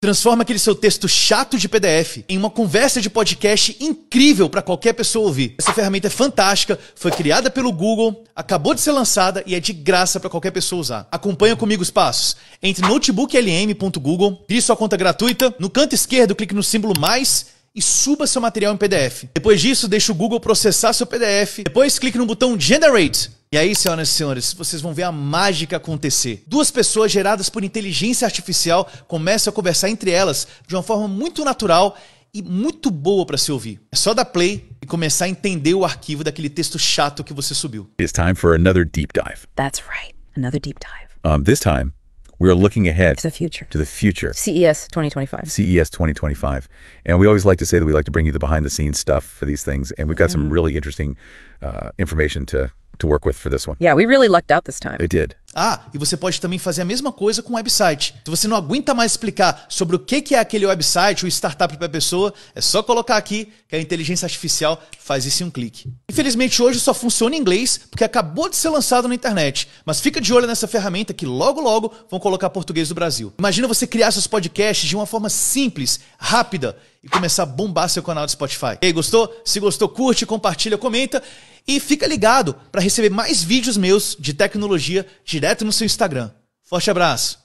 Transforma aquele seu texto chato de PDF em uma conversa de podcast incrível para qualquer pessoa ouvir. Essa ferramenta é fantástica, foi criada pelo Google, acabou de ser lançada e é de graça para qualquer pessoa usar. Acompanha comigo os passos. Entre notebooklm.google, crie sua conta gratuita, no canto esquerdo clique no símbolo mais e suba seu material em PDF. Depois disso, deixe o Google processar seu PDF. Depois clique no botão Generate e aí, senhoras e senhores, vocês vão ver a mágica acontecer. Duas pessoas geradas por inteligência artificial começam a conversar entre elas de uma forma muito natural e muito boa para se ouvir. É só dar play e começar a entender o arquivo daquele texto chato que você subiu. It's time for another deep dive. That's right, another deep dive. Um, this time we are looking ahead to the future. To the future. CES 2025. CES 2025. And we always like to say that we like to bring you the behind the scenes stuff for these things. And we've got mm. some really interesting uh, information to, to work with for this one. Yeah, we really lucked out this time. It did. Ah, e você pode também fazer a mesma coisa com o website. Se você não aguenta mais explicar sobre o que é aquele website, o startup para a pessoa, é só colocar aqui que a inteligência artificial faz isso em um clique. Infelizmente hoje só funciona em inglês porque acabou de ser lançado na internet, mas fica de olho nessa ferramenta que logo logo vão colocar português do Brasil. Imagina você criar seus podcasts de uma forma simples, rápida e começar a bombar seu canal do Spotify. E aí, gostou? Se gostou, curte, compartilha, comenta e fica ligado para receber mais vídeos meus de tecnologia direto no seu Instagram. Forte abraço!